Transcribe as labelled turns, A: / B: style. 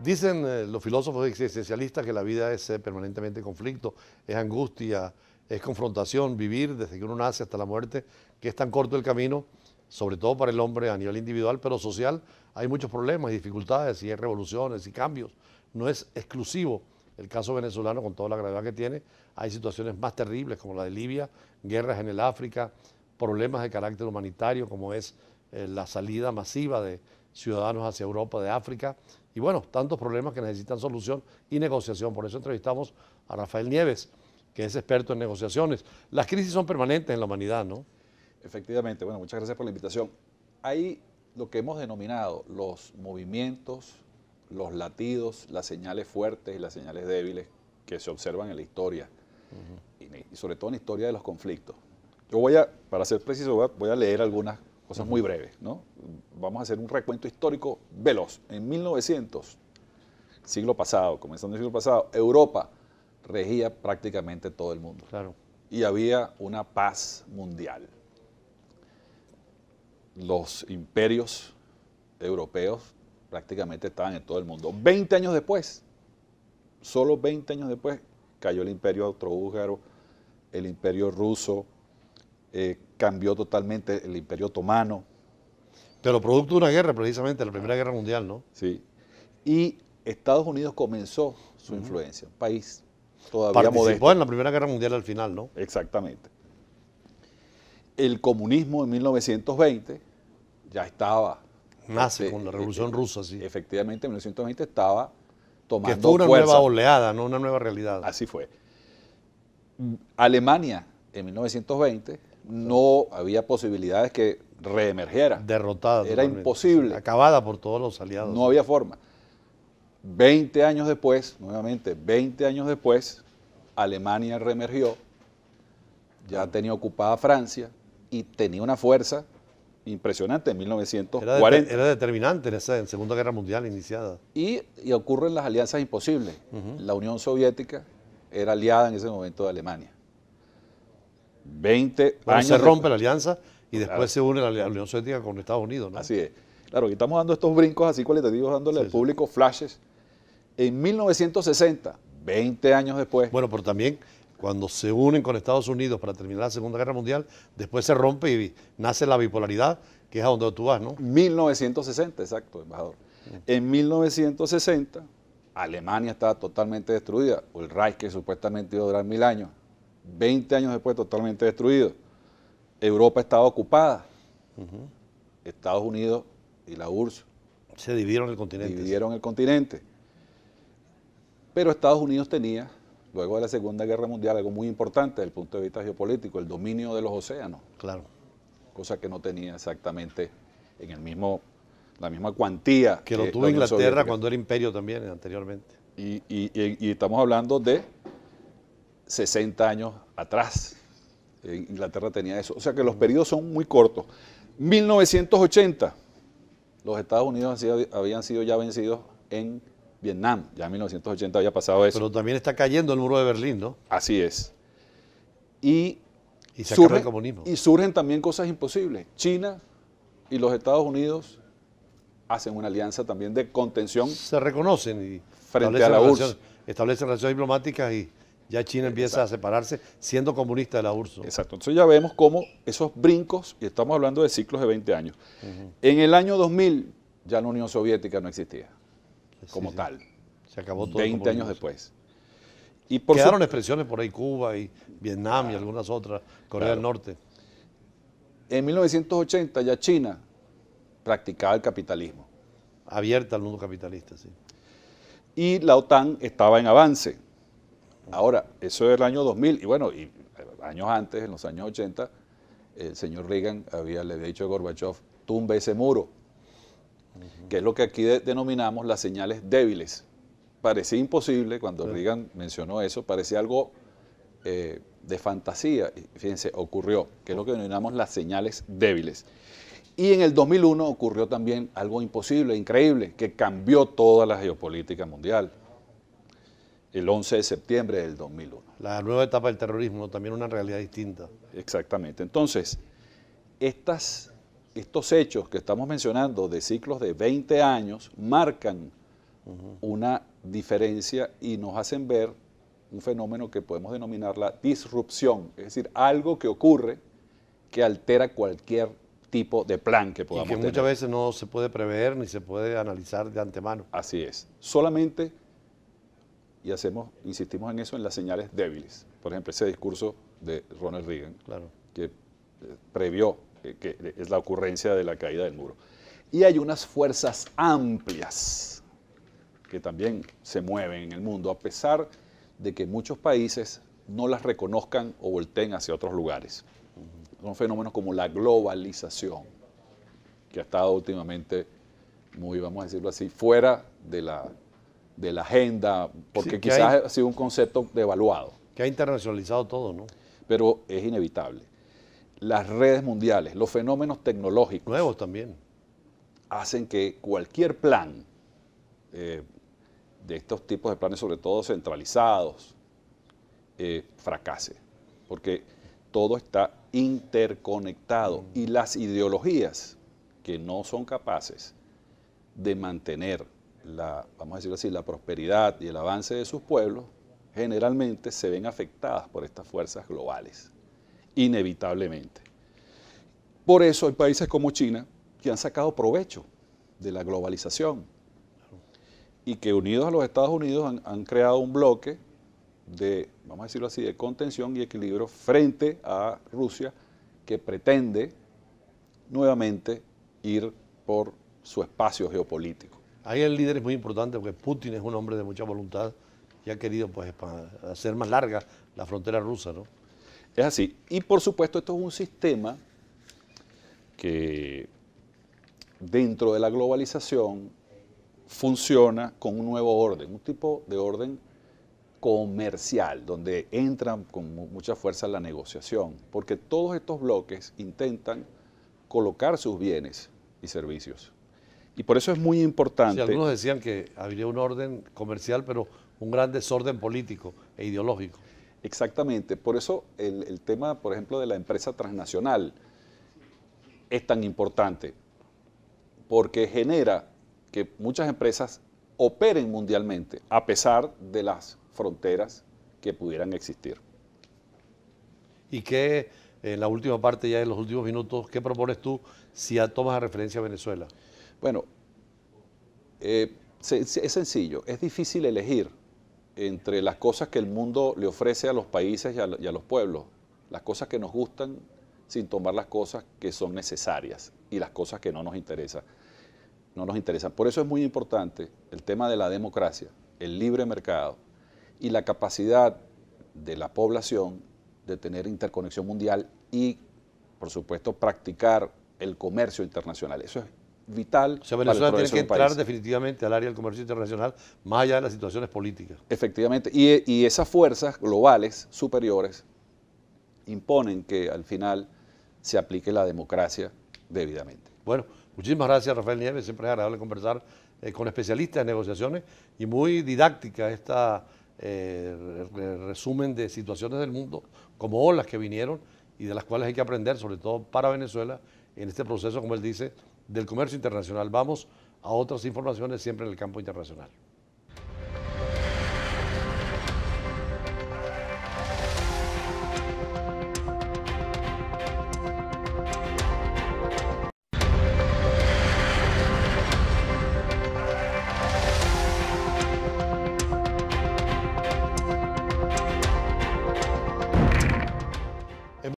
A: Dicen eh, los filósofos existencialistas que la vida es eh, permanentemente conflicto, es angustia, es confrontación, vivir desde que uno nace hasta la muerte, que es tan corto el camino, sobre todo para el hombre a nivel individual, pero social hay muchos problemas y dificultades y hay revoluciones y cambios. No es exclusivo el caso venezolano, con toda la gravedad que tiene, hay situaciones más terribles como la de Libia, guerras en el África, problemas de carácter humanitario como es eh, la salida masiva de ciudadanos hacia Europa, de África, y bueno, tantos problemas que necesitan solución y negociación. Por eso entrevistamos a Rafael Nieves, que es experto en negociaciones. Las crisis son permanentes en la humanidad, ¿no?
B: Efectivamente, bueno, muchas gracias por la invitación. Hay lo que hemos denominado los movimientos los latidos, las señales fuertes y las señales débiles que se observan en la historia, y, sobre todo en la historia de los conflictos. Yo voy a, para ser preciso, voy a, leer algunas cosas muy breves, ¿no? Vamos a hacer un recuento histórico veloz. En 1900, siglo pasado, comenzando el siglo pasado, Europa regía prácticamente todo el mundo. Y había una paz mundial. Los imperios europeos prácticamente estaban en todo el mundo. Veinte años después, solo 20 años después, cayó el imperio austrohúngaro, el imperio ruso, eh, cambió totalmente el imperio otomano. Pero producto de una guerra, precisamente, la Primera Guerra Mundial, ¿no? Sí. Y Estados Unidos comenzó su influencia, un país todavía Participó
A: en la Primera Guerra Mundial al final, ¿no?
B: Exactamente.
A: El comunismo en
B: 1920 ya estaba Nace con la Revolución Rusa, sí. Efectivamente, en 1920 estaba tomando Que una nueva oleada, no una nueva realidad. Así fue. Alemania, en 1920, no había posibilidades que reemergiera. Derrotada. Era imposible. Acabada por todos los aliados. No había forma. 20 años después, nuevamente, 20 años después, Alemania reemergió, ya tenía ocupada Francia y tenía una fuerza impresionante en 1940. Era,
A: determinante en esa Segunda Guerra Mundial iniciada.
B: Y, ocurren las alianzas imposibles. La Unión Soviética era aliada en ese momento de Alemania. 20 años. Se rompe la alianza y después se une la, Unión Soviética con Estados Unidos. ¿no? Así es. Claro, aquí estamos dando estos brincos así cualitativos, dándole al público flashes. En 1960, 20 años después. Bueno, pero también
A: cuando se unen con Estados Unidos para terminar la Segunda Guerra Mundial, después se rompe y nace la
B: bipolaridad, que es a donde tú vas, ¿no? 1960, exacto, embajador. Mm. En 1960, Alemania estaba totalmente destruida, o el Reich que supuestamente iba a durar mil años, 20 años después totalmente destruido. Europa estaba ocupada. Estados Unidos y la URSS. Se dividieron el continente. Dividieron el continente. Pero Estados Unidos tenía luego de la Segunda Guerra Mundial, algo muy importante desde el punto de vista geopolítico, el dominio de los océanos. Claro. Cosa que no tenía exactamente en el mismo, la misma cuantía. Que, lo tuvo Inglaterra cuando era imperio también eh, anteriormente. Y, y, estamos hablando de 60 años atrás. Eh, Inglaterra tenía eso. O sea que los periodos son muy cortos. 1980, los Estados Unidos habían sido ya vencidos en Vietnam. Ya en 1980 había pasado eso. Pero también está cayendo el muro de Berlín, ¿no? Así es. Y, y surgen, también cosas imposibles. China y los Estados Unidos hacen una alianza también de contención. Se reconocen y frente a la URSS.
A: Establecen relaciones diplomáticas y ya China empieza
B: a separarse siendo comunista de la URSS. Exacto. Entonces ya vemos cómo esos brincos, y estamos hablando de ciclos de 20 años. En el año 2000 ya la Unión Soviética no existía como tal. Se acabó todo. 20 años después. Y por Quedaron expresiones por ahí,
A: Cuba y Vietnam y algunas otras, Corea del Norte. En
B: 1980 ya China practicaba el capitalismo. Abierta al mundo capitalista, sí. Y la OTAN estaba en avance. Ahora, eso es el año 2000, y bueno, y eh, años antes, en los años 80, el señor Reagan había, le había dicho a Gorbachev, tumbe ese muro que es lo que aquí denominamos las señales débiles. Parecía imposible, cuando Reagan mencionó eso, parecía algo eh, de fantasía. Fíjense, ocurrió, que es lo que denominamos las señales débiles. Y en el 2001 ocurrió también algo imposible, increíble, que cambió toda la geopolítica mundial. El 11 de septiembre del 2001. La nueva etapa del terrorismo, también una realidad distinta. Exactamente. Entonces, estas estos hechos que estamos mencionando de ciclos de 20 años marcan una diferencia y nos hacen ver un fenómeno que podemos denominar la disrupción, es decir, algo que ocurre que altera cualquier tipo de plan que podamos tener. y que muchas veces no se puede prever ni se puede analizar de antemano. Así es. Solamente y hacemos insistimos en eso en las señales débiles. Por ejemplo, ese discurso de Ronald Reagan que eh, previó que es la ocurrencia de la caída del muro. Y hay unas fuerzas amplias que también se mueven en el mundo, a pesar de que muchos países no las reconozcan o volteen hacia otros lugares. Son fenómenos como la globalización, que ha estado últimamente muy, vamos a decirlo así, fuera de la, de la agenda, porque quizás ha sido un concepto devaluado. Que ha internacionalizado todo, ¿no? Pero es inevitable las redes mundiales, los fenómenos tecnológicos. Nuevos también. Hacen que cualquier plan, eh, de estos tipos de planes, sobre todo centralizados, eh, fracase. Porque todo está interconectado mm. y las ideologías que no son capaces de mantener la, vamos a decirlo así, la prosperidad y el avance de sus pueblos, generalmente se ven afectadas por estas fuerzas globales inevitablemente. Por eso hay países como China que han sacado provecho de la globalización y que unidos a los Estados Unidos han, creado un bloque de, vamos a decirlo así, de contención y equilibrio frente a Rusia que pretende nuevamente ir por su espacio geopolítico. Ahí el líder es muy
A: importante porque Putin es un hombre de mucha voluntad y ha querido pues hacer más larga la
B: frontera rusa, ¿no? Es así. Y por supuesto, esto es un sistema que dentro de la globalización funciona con un nuevo orden, un tipo de orden comercial, donde entra con mucha fuerza la negociación, porque todos estos bloques intentan colocar sus bienes y servicios. Y por eso es muy importante. Sí, algunos decían que habría un orden comercial, pero un gran desorden político e ideológico. Exactamente, por eso el, tema, por ejemplo, de la empresa transnacional es tan importante, porque genera que muchas empresas operen mundialmente, a pesar de las fronteras que pudieran existir.
A: ¿Y qué, en eh, la última parte ya en los últimos minutos, qué propones tú
B: si tomas a referencia a Venezuela? Bueno, eh, es sencillo, es difícil elegir entre las cosas que el mundo le ofrece a los países y a, los pueblos, las cosas que nos gustan sin tomar las cosas que son necesarias y las cosas que no nos interesan. No nos interesan. Por eso es muy importante el tema de la democracia, el libre mercado y la capacidad de la población de tener interconexión mundial y, por supuesto, practicar el comercio internacional. Eso es vital. O sea, Venezuela tiene que entrar
A: definitivamente al área del comercio internacional, más allá de las situaciones políticas.
B: Efectivamente, y, esas fuerzas globales superiores imponen que al final se aplique la democracia debidamente.
A: Bueno, muchísimas gracias Rafael Nieves, siempre es agradable conversar eh, con especialistas en negociaciones y muy didáctica esta eh, resumen de situaciones del mundo como olas que vinieron y de las cuales hay que aprender, sobre todo para Venezuela, en este proceso, como él dice, del comercio internacional. Vamos a otras informaciones siempre en el campo internacional.